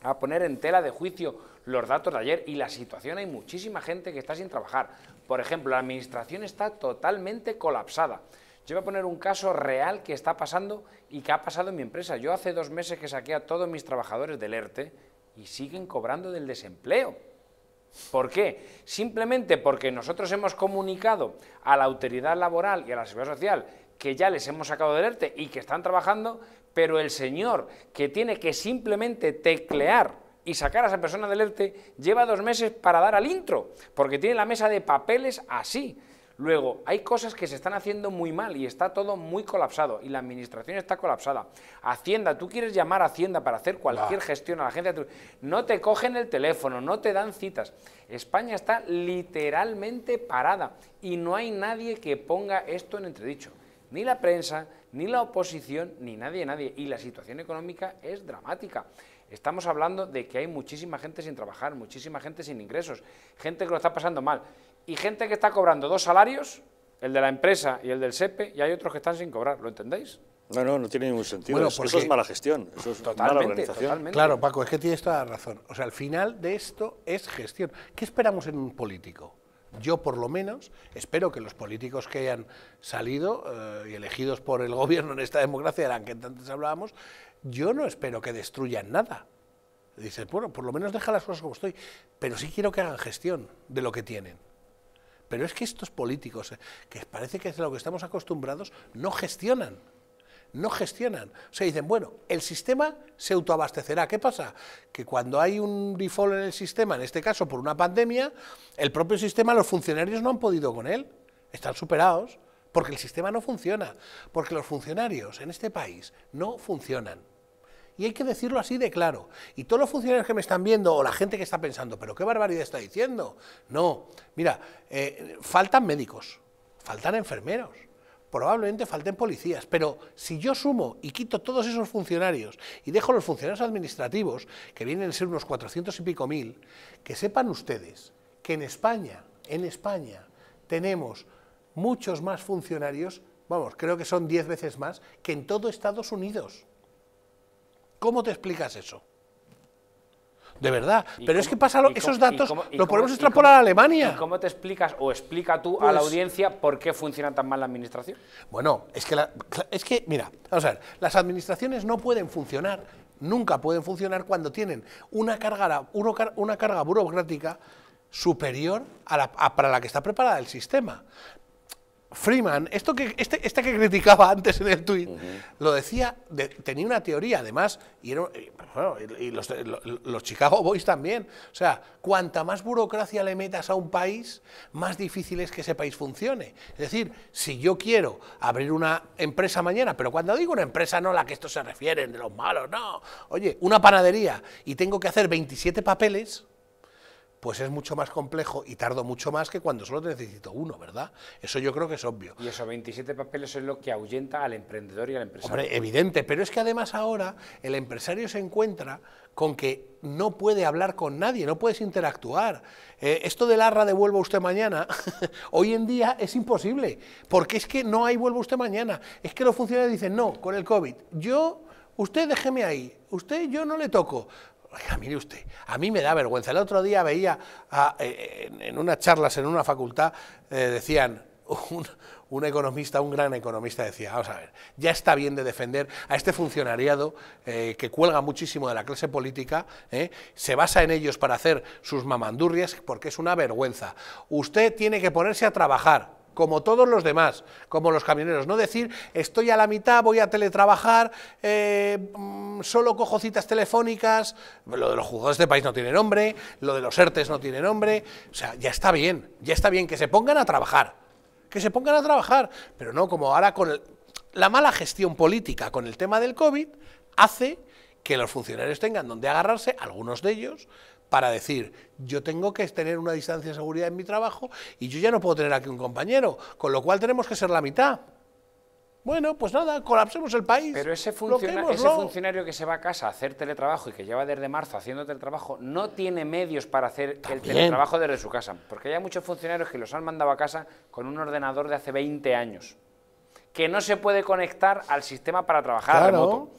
a poner en tela de juicio los datos de ayer y la situación hay muchísima gente que está sin trabajar. Por ejemplo, la administración está totalmente colapsada. Yo voy a poner un caso real que está pasando y que ha pasado en mi empresa. Yo hace dos meses que saqué a todos mis trabajadores del ERTE y siguen cobrando del desempleo. ¿Por qué? Simplemente porque nosotros hemos comunicado a la autoridad laboral y a la seguridad social que ya les hemos sacado del ERTE y que están trabajando, pero el señor que tiene que simplemente teclear y sacar a esa persona del ERTE lleva dos meses para dar al intro, porque tiene la mesa de papeles así. Luego, hay cosas que se están haciendo muy mal y está todo muy colapsado y la administración está colapsada. Hacienda, tú quieres llamar a Hacienda para hacer cualquier ah. gestión a la agencia, no te cogen el teléfono, no te dan citas. España está literalmente parada y no hay nadie que ponga esto en entredicho. Ni la prensa, ni la oposición, ni nadie, nadie. Y la situación económica es dramática. Estamos hablando de que hay muchísima gente sin trabajar, muchísima gente sin ingresos, gente que lo está pasando mal y gente que está cobrando dos salarios, el de la empresa y el del SEPE, y hay otros que están sin cobrar, ¿lo entendéis? No, no, no tiene ningún sentido. Eso es mala gestión, eso es totalmente, organización. Claro, Paco, es que tienes toda la razón. O sea, al final de esto es gestión. ¿Qué esperamos en un político? Yo, por lo menos, espero que los políticos que hayan salido eh, y elegidos por el gobierno en esta democracia de la que antes hablábamos, yo no espero que destruyan nada. Dices, bueno, por lo menos deja las cosas como estoy, pero sí quiero que hagan gestión de lo que tienen. Pero es que estos políticos, eh, que parece que es lo que estamos acostumbrados, no gestionan. No gestionan. O sea, dicen, bueno, el sistema se autoabastecerá. ¿Qué pasa? Que cuando hay un default en el sistema, en este caso por una pandemia, el propio sistema, los funcionarios no han podido con él. Están superados porque el sistema no funciona. Porque los funcionarios en este país no funcionan. Y hay que decirlo así de claro. Y todos los funcionarios que me están viendo o la gente que está pensando, pero qué barbaridad está diciendo. No, mira, eh, faltan médicos, faltan enfermeros, probablemente falten policías, pero si yo sumo y quito todos esos funcionarios y dejo los funcionarios administrativos, que vienen a ser unos 400 y pico mil, que sepan ustedes que en España, en España, tenemos muchos más funcionarios, vamos, creo que son 10 veces más, que en todo Estados Unidos. ¿Cómo te explicas eso? De verdad. Pero es que pasa esos datos, los podemos extrapolar a Alemania. ¿y ¿Cómo te explicas o explica tú a la pues- audiencia por qué funciona tan mal la administración? Bueno, es que, es que, mira, vamos a ver, las administraciones no pueden funcionar, nunca pueden funcionar cuando tienen una carga, una carga burocrática superior a para la que está preparada el sistema. Freeman, esto que, este, este, que criticaba antes en el tuit, lo decía, tenía una teoría además, y, los, Chicago Boys también. O sea, cuanta más burocracia le metas a un país, más difícil es que ese país funcione. Es decir, si yo quiero abrir una empresa mañana, pero cuando digo una empresa no a la que esto se refieren, de los malos, no. Oye, una panadería y tengo que hacer 27 papeles, pues es mucho más complejo y tardo mucho más que cuando solo necesito uno, ¿verdad? Eso yo creo que es obvio. Y esos 27 papeles es lo que ahuyenta al emprendedor y al empresario. Hombre, evidente, pero es que además ahora el empresario se encuentra con que no puede hablar con nadie, no puedes interactuar. Eh, esto del arra de vuelva usted mañana, hoy en día es imposible, porque es que no hay vuelvo usted mañana. Es que los funcionarios dicen, no, con el COVID, yo, usted déjeme ahí, usted yo no le toco. Oiga, mire usted, a mí me da vergüenza. El otro día veía eh, en, unas charlas en una facultad, eh, decían, un, economista, un gran economista decía, vamos a ver, ya está bien de defender a este funcionariado eh, que cuelga muchísimo de la clase política, se basa en ellos para hacer sus mamandurrias porque es una vergüenza. Usted tiene que ponerse a trabajar como todos los demás, como los camioneros. No decir, estoy a la mitad, voy a teletrabajar, eh, mm, solo cojo citas telefónicas, lo de los jugadores de este país no tiene nombre, lo de los ERTES no tiene nombre, o sea, ya está bien, ya está bien que se pongan a trabajar, que se pongan a trabajar, pero no como ahora con la mala gestión política con el tema del COVID hace que los funcionarios tengan donde agarrarse, algunos de ellos, para decir, yo tengo que tener una distancia de seguridad en mi trabajo y yo ya no puedo tener aquí un compañero, con lo cual tenemos que ser la mitad. Bueno, pues nada, colapsemos el país. Pero ese, funcionario que se va a casa a hacer teletrabajo y que lleva desde marzo haciendo teletrabajo, no tiene medios para hacer el teletrabajo desde su casa. Porque hay muchos funcionarios que los han mandado a casa con un ordenador de hace 20 años, que no se puede conectar al sistema para trabajar a remoto.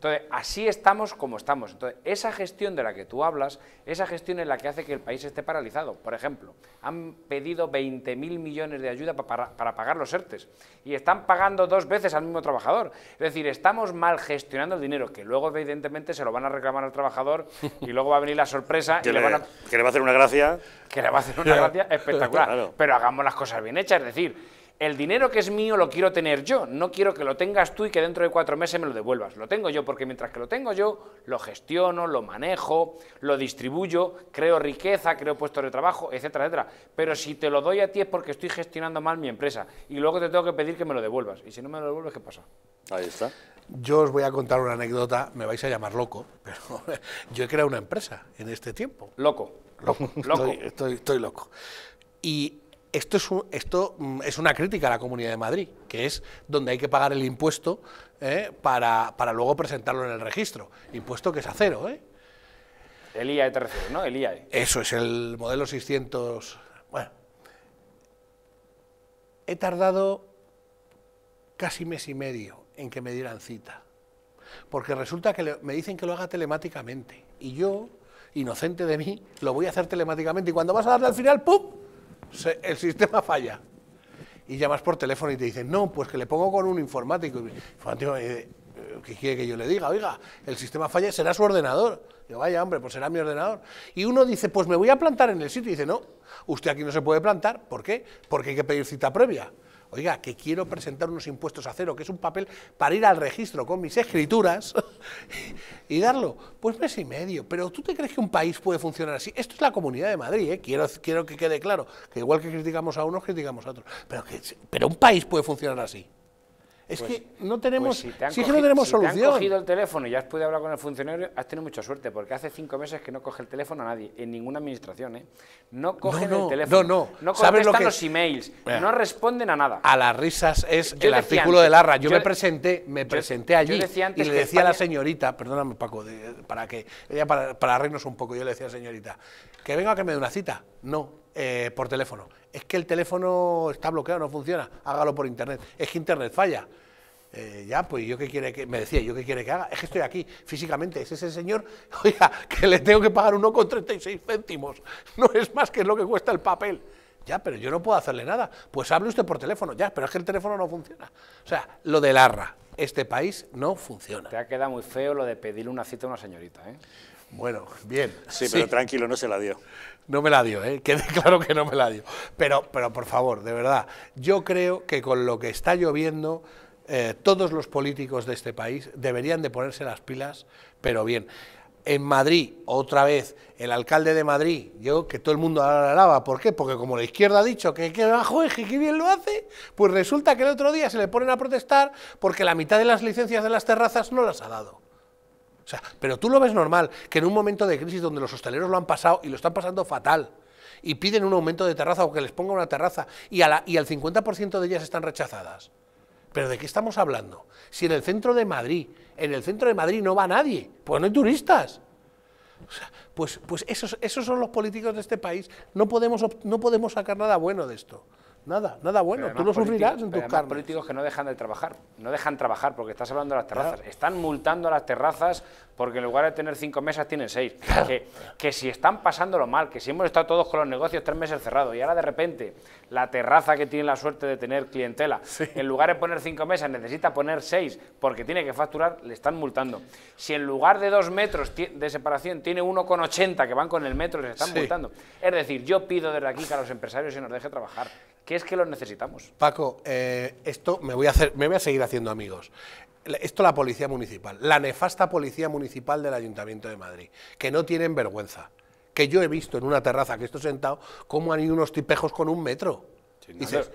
Entonces, así estamos como estamos. Entonces, esa gestión de la que tú hablas, esa gestión es la que hace que el país esté paralizado. Por ejemplo, han pedido 20.000 millones de ayuda para, pagar los ERTES y están pagando dos veces al mismo trabajador. Es decir, estamos mal gestionando el dinero, que luego evidentemente se lo van a reclamar al trabajador y luego va a venir la sorpresa. que, le, va a hacer una gracia. Que le va a hacer una gracia espectacular. Pero hagamos las cosas bien hechas. Es decir, el dinero que es mío lo quiero tener yo, no quiero que lo tengas tú y que dentro de cuatro meses me lo devuelvas. Lo tengo yo porque mientras que lo tengo yo, lo gestiono, lo manejo, lo distribuyo, creo riqueza, creo puestos de trabajo, etcétera, etcétera. Pero si te lo doy a ti es porque estoy gestionando mal mi empresa y luego te tengo que pedir que me lo devuelvas. Y si no me lo devuelves, ¿qué pasa? Ahí está. Yo os voy a contar una anécdota, me vais a llamar loco, pero yo he creado una empresa en este tiempo. Loco. Loco. Estoy, estoy loco. Y esto es, esto mm, es una crítica a la Comunidad de Madrid, que es donde hay que pagar el impuesto ¿eh? para, luego presentarlo en el registro. Impuesto que es a cero. ¿eh? El IAE te ¿no? El IAE. Eso es el modelo 600. Bueno, he tardado casi mes y medio en que me dieran cita. Porque resulta que me dicen que lo haga telemáticamente. Y yo, inocente de mí, lo voy a hacer telemáticamente. Y cuando vas a darle al final, ¡pum! el sistema falla. Y llamas por teléfono y te dicen, no, pues que le pongo con un informático. Y informático me dice, eh, eh, ¿qué quiere que yo le diga? Oiga, el sistema falla, será su ordenador. Yo, vaya, hombre, pues será mi ordenador. Y uno dice, pues me voy a plantar en el sitio. Y dice, no, usted aquí no se puede plantar. ¿Por qué? Porque hay que pedir cita previa oiga, que quiero presentar unos impuestos a cero, que es un papel para ir al registro con mis escrituras y darlo, pues mes y medio. Pero ¿tú te crees que un país puede funcionar así? Esto es la Comunidad de Madrid, ¿eh? quiero, quiero que quede claro, que igual que criticamos a unos, criticamos a otros. Pero, que, pero un país puede funcionar así. Es que no tenemos, si tenemos solución. cogido el teléfono y ya has podido hablar con el funcionario, has tenido mucha suerte, porque hace cinco meses que no coge el teléfono a nadie, en ninguna administración, ¿eh? No cogen el teléfono, no, no. contestan los emails, eh. no responden a nada. A las risas es el artículo de Larra. Yo, me presenté, me presenté allí y le decía a la señorita, perdóname Paco, para que ella para, reírnos un poco, yo le decía a la señorita, que venga a que me dé una cita. No, eh, por teléfono es que el teléfono está bloqueado, no funciona, hágalo por internet, es que internet falla. Eh, ya, pues yo qué quiere que, me decía, yo qué quiere que haga, es que estoy aquí físicamente, es ese señor, oiga, que le tengo que pagar 1,36 céntimos, no es más que lo que cuesta el papel. Ya, pero yo no puedo hacerle nada, pues hable usted por teléfono, ya, pero es que el teléfono no funciona. O sea, lo de arra, este país no funciona. Te ha quedado muy feo lo de pedirle una cita a una señorita, ¿eh? Bueno, bien. Sí, pero tranquilo, no se la dio no me la dio, ¿eh? quede claro que no me la dio. Pero, pero por favor, de verdad, yo creo que con lo que está lloviendo, eh, todos los políticos de este país deberían de ponerse las pilas, pero bien. En Madrid, otra vez, el alcalde de Madrid, yo que todo el mundo ahora alaba, ¿por qué? Porque como la izquierda ha dicho que qué bajo y que bien lo hace, pues resulta que el otro día se le ponen a protestar porque la mitad de las licencias de las terrazas no las ha dado sea, pero tú lo ves normal, que en un momento de crisis donde los hosteleros lo han pasado y lo están pasando fatal, y piden un aumento de terraza o que les ponga una terraza, y, al 50% de ellas están rechazadas. ¿Pero de qué estamos hablando? Si en el centro de Madrid, en el centro de Madrid no va nadie, pues no hay turistas. O sea, pues pues esos, son los políticos de este país. no podemos sacar nada bueno de esto. Nada, nada bueno. Tú lo sufrirás en tus carnes. políticos que no dejan de trabajar. No dejan trabajar porque estás hablando de las terrazas. Están multando a las terrazas porque en lugar de tener cinco mesas tienen seis. Que, que, si están pasándolo mal, que si hemos estado todos con los negocios tres meses cerrados y ahora de repente la terraza que tiene la suerte de tener clientela, en lugar de poner cinco mesas necesita poner seis porque tiene que facturar, le están multando. Si en lugar de dos metros de separación tiene uno con ochenta que van con el metro, les están multando. Es decir, yo pido desde aquí que a los empresarios se nos deje trabajar. ¿Qué es que los necesitamos. Paco, eh, esto me voy, a hacer, me voy a seguir haciendo amigos. Esto la policía municipal, la nefasta policía municipal del Ayuntamiento de Madrid, que no tienen vergüenza. Que yo he visto en una terraza que estoy sentado cómo han ido unos tipejos con un metro. dices,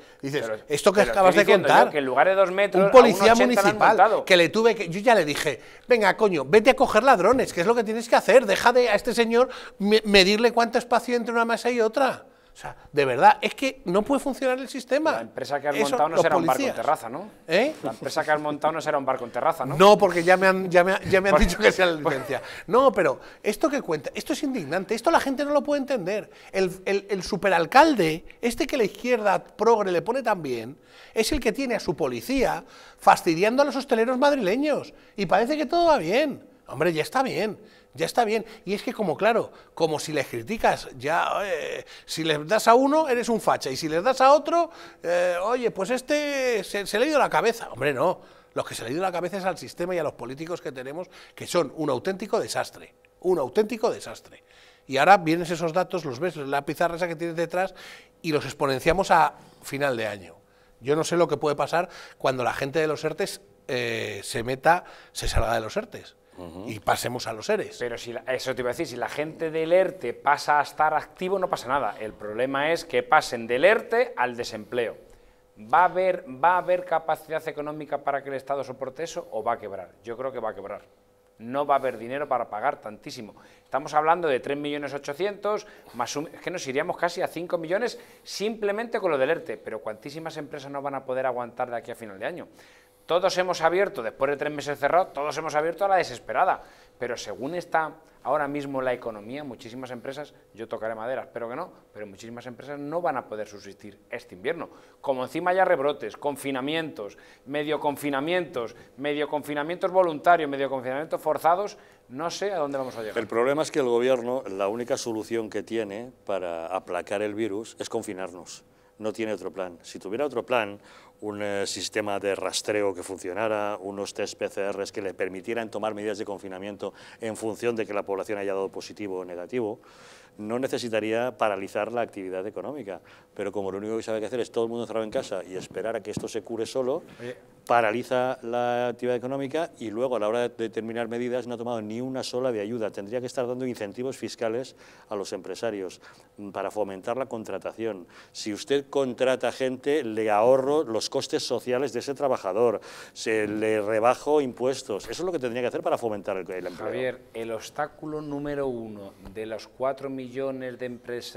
esto que acabas de contar, que en lugar de dos metros, un policía municipal que le tuve que, yo ya le dije, venga coño, vete a coger ladrones, que es lo que tienes que hacer, deja de a este señor medirle cuánto espacio entre una mesa y otra. O sea, de verdad, es que no puede funcionar el sistema. La empresa que han montado no será un barco en terraza, ¿no? ¿Eh? La empresa que han montado no será un barco en terraza, ¿no? No, porque ya me han, ya me, ya me han dicho que sea la licencia. No, pero esto que cuenta, esto es indignante, esto la gente no lo puede entender. El, el, superalcalde, este que la izquierda progre le pone también, es el que tiene a su policía fastidiando a los hosteleros madrileños. Y parece que todo va bien. Hombre, ya está bien. Ya está bien. Y es que como claro, como si les criticas, ya, si les das a uno, eres un facha. Y si les das a otro, eh, oye, pues este se, le ha ido la cabeza. Hombre, no. Lo que se le ha ido la cabeza es al sistema y a los políticos que tenemos, que son un auténtico desastre. Un auténtico desastre. Y ahora vienes esos datos, los ves, la pizarra esa que tienes detrás, y los exponenciamos a final de año. Yo no sé lo que puede pasar cuando la gente de los ERTES eh, se meta, se salga de los ERTES y pasemos a los seres. Pero si la, eso te iba a decir, si la gente del ERTE pasa a estar activo, no pasa nada. El problema es que pasen del ERTE al desempleo. ¿Va a haber, va a haber capacidad económica para que el Estado soporte eso o va a quebrar? Yo creo que va a quebrar no va a haber dinero para pagar tantísimo. Estamos hablando de 3.800.000, más es que nos iríamos casi a 5 millones simplemente con lo del ERTE, pero cuantísimas empresas no van a poder aguantar de aquí a final de año. Todos hemos abierto, después de tres meses cerrados, todos hemos abierto a la desesperada. Pero según está ahora mismo la economía, muchísimas empresas, yo tocaré madera, espero que no, pero muchísimas empresas no van a poder subsistir este invierno. Como encima haya rebrotes, confinamientos, medio confinamientos, medio confinamientos voluntarios, medio confinamientos forzados, no sé a dónde vamos a llegar. El problema es que el gobierno, la única solución que tiene para aplacar el virus es confinarnos no tiene otro plan. Si tuviera otro plan un eh, sistema de rastreo que funcionara, unos test PCRs que le permitieran tomar medidas de confinamiento en función de que la población haya dado positivo o negativo, no necesitaría paralizar la actividad económica. Pero como lo único que sabe que hacer es todo el mundo encerrado en casa y esperar a que esto se cure solo, paraliza la actividad económica y luego a la hora de determinar medidas no ha tomado ni una sola de ayuda. Tendría que estar dando incentivos fiscales a los empresarios mm, para fomentar la contratación. Si usted contrata gente, le ahorro los costes sociales de ese trabajador, se le rebajo impuestos. Eso es lo que tendría que hacer para fomentar el, empleo. Javier, el obstáculo número uno de los cuatro millones de,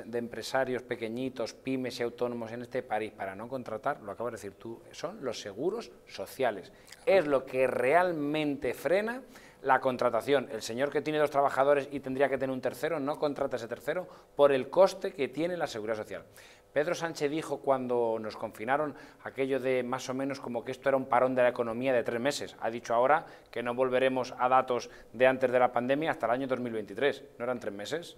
de empresarios pequeñitos, pymes y autónomos en este país para no contratar, lo acabas de decir tú, son los seguros sociales. Es lo que realmente frena la contratación. El señor que tiene dos trabajadores y tendría que tener un tercero no contrata ese tercero por el coste que tiene la seguridad social. Pedro Sánchez dijo cuando nos confinaron aquello de más o menos como que esto era un parón de la economía de tres meses. Ha dicho ahora que no volveremos a datos de antes de la pandemia hasta el año 2023. ¿No eran tres meses?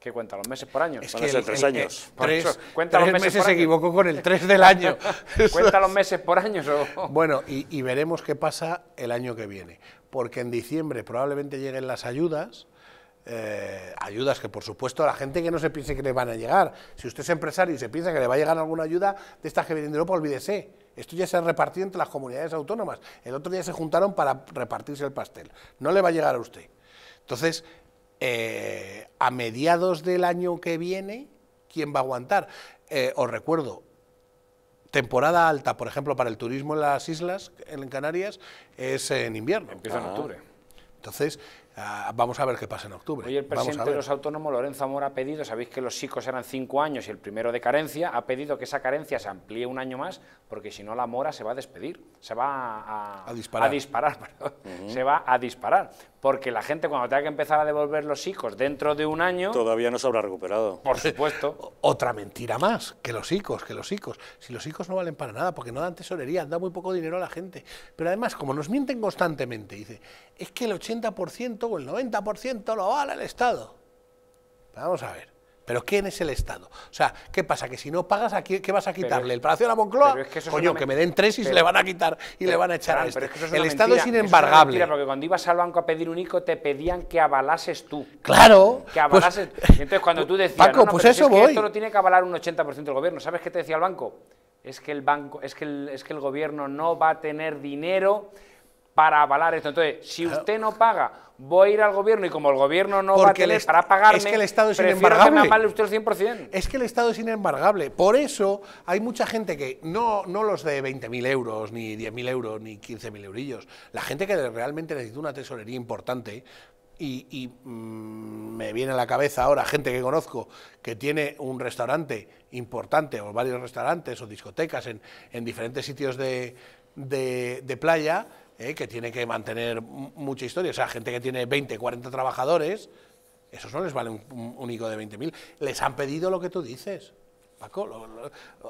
¿Qué cuenta? ¿Los meses por año? Es que tres años. Eh, eso, cuenta los meses, se equivocó con el tres del año. ¿Cuenta los meses por año? Bueno, y, veremos qué pasa el año que viene. Porque en diciembre probablemente lleguen las ayudas, eh, ayudas que por supuesto a la gente que no se piense que le van a llegar. Si usted es empresario y se piensa que le va a llegar alguna ayuda de estas que vienen de Europa, olvídese. Esto ya se ha repartido entre las comunidades autónomas. El otro día se juntaron para repartirse el pastel. No le va a llegar a usted. Entonces, eh, a mediados del año que viene, ¿quién va a aguantar? Eh, os recuerdo, temporada alta, por ejemplo, para el turismo en las islas, en Canarias, es en invierno. Empieza en ah. octubre. Entonces, ah, vamos a ver qué pasa en octubre. Hoy el presidente de los autónomos, Lorenzo Amor, ha pedido, sabéis que los chicos eran cinco años y el primero de carencia, ha pedido que esa carencia se amplíe un año más, porque si no la mora se va a despedir, se va a, disparar. Se va a disparar porque la gente cuando tenga que empezar a devolver los ICOs dentro de un año... Todavía no se habrá recuperado. Por supuesto. Otra mentira más, que los ICOs, que los ICOs. Si los ICOs no valen para nada, porque no dan tesorería, dan muy poco dinero a la gente. Pero además, como nos mienten constantemente, dice, es que el 80% o el 90% lo vale el Estado. Vamos a ver. ¿Pero quién es el Estado? O sea, ¿qué pasa? Que si no pagas, aquí qué, vas a quitarle? ¿El Palacio de la Moncloa? Coño, que me den tres y se le van a quitar y le van a echar al este. el Estado es inembargable. Mira, porque cuando ibas al banco a pedir un ICO te pedían que avalases tú. ¡Claro! Que pues, avalases... entonces cuando tú decías... Paco, pues eso voy. Que esto lo tiene que avalar un 80% del gobierno. ¿Sabes qué te decía el banco? Es que el, banco, es que es que el gobierno no va a tener dinero para avalar esto. Entonces, si usted no paga, voy a ir al gobierno y como el gobierno no va a tener para pagarme, es que el Estado es inembargable. usted el 100%. Es que el Estado es inembargable. Por eso hay mucha gente que, no, no los de 20.000 euros, ni 10.000 euros, ni 15.000 eurillos, la gente que realmente necesita una tesorería importante, y, mm, me viene a la cabeza ahora gente que conozco que tiene un restaurante importante o varios restaurantes o discotecas en, diferentes sitios de, de, de playa ¿eh? que tiene que mantener mucha historia. O sea, gente que tiene 20, 40 trabajadores, esos no les vale un, único de 20.000. Les han pedido lo que tú dices. Paco,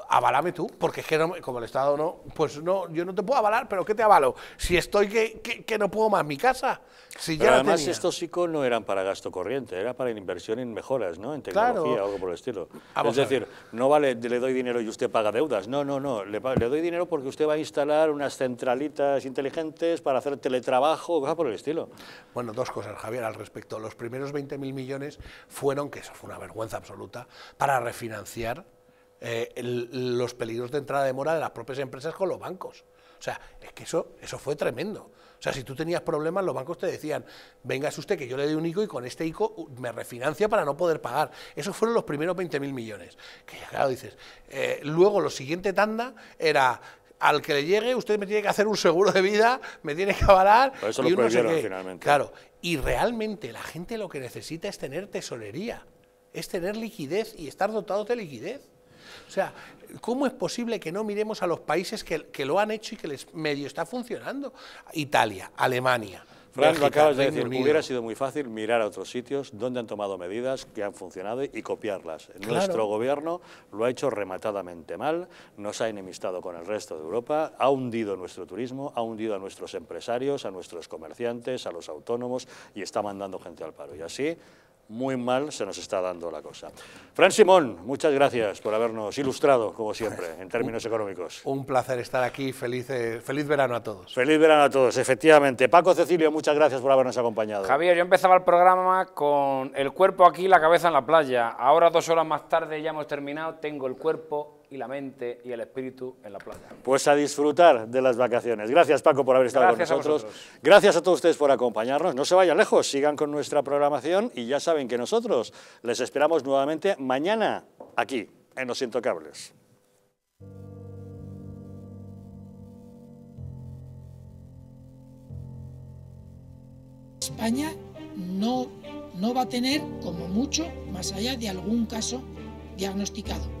avalame tú, porque es que como el Estado no, pues no, yo no te puedo avalar, pero ¿qué te avalo? Si estoy que, que, no puedo más mi casa. Si ya además estos ICO no eran para gasto corriente, era para inversión en mejoras, ¿no? En tecnología o algo por el estilo. es decir, no vale, le doy dinero y usted paga deudas. No, no, no, le, doy dinero porque usted va a instalar unas centralitas inteligentes para hacer teletrabajo, cosas por el estilo. Bueno, dos cosas, Javier, al respecto. Los primeros 20.000 millones fueron, que eso fue una vergüenza absoluta, para refinanciar eh, los peligros de entrada de mora de las propias empresas con los bancos. O sea, es que eso, eso fue tremendo. O sea, si tú tenías problemas, los bancos te decían, vengas usted que yo le doy un ICO y con este ICO uh, me refinancia para no poder pagar. Esos fueron los primeros 20.000 millones. Que claro, dices. Eh, luego, lo siguiente tanda era, al que le llegue, usted me tiene que hacer un seguro de vida, me tiene que avalar. lo Claro, y realmente la gente lo que necesita es tener tesorería, es tener liquidez y estar dotado de liquidez. O sea, ¿cómo es posible que no miremos a los países que, que lo han hecho y que les medio está funcionando? Italia, Alemania. Frank, acabas de decir, hubiera sido muy fácil mirar a otros sitios donde han tomado medidas que han funcionado y copiarlas. Nuestro gobierno lo ha hecho rematadamente mal, nos ha enemistado con el resto de Europa, ha hundido nuestro turismo, ha hundido a nuestros empresarios, a nuestros comerciantes, a los autónomos y está mandando gente al paro. Y así muy mal se nos está dando la cosa. Fran Simón, muchas gracias por habernos ilustrado, como siempre, en términos económicos. Un placer estar aquí, feliz, eh, feliz verano a todos. Feliz verano a todos, efectivamente. Paco Cecilio, muchas gracias por habernos acompañado. Javier, yo empezaba el programa con el cuerpo aquí, la cabeza en la playa. Ahora, dos horas más tarde, ya hemos terminado, tengo el cuerpo y la mente y el espíritu en la playa. Pues a disfrutar de las vacaciones. Gracias Paco por haber estado con nosotros. Gracias a todos ustedes por acompañarnos. No se vayan lejos, sigan con nuestra programación y ya saben que nosotros les esperamos nuevamente mañana aquí en Los Intocables. España no, no va a tener como mucho más allá de algún caso diagnosticado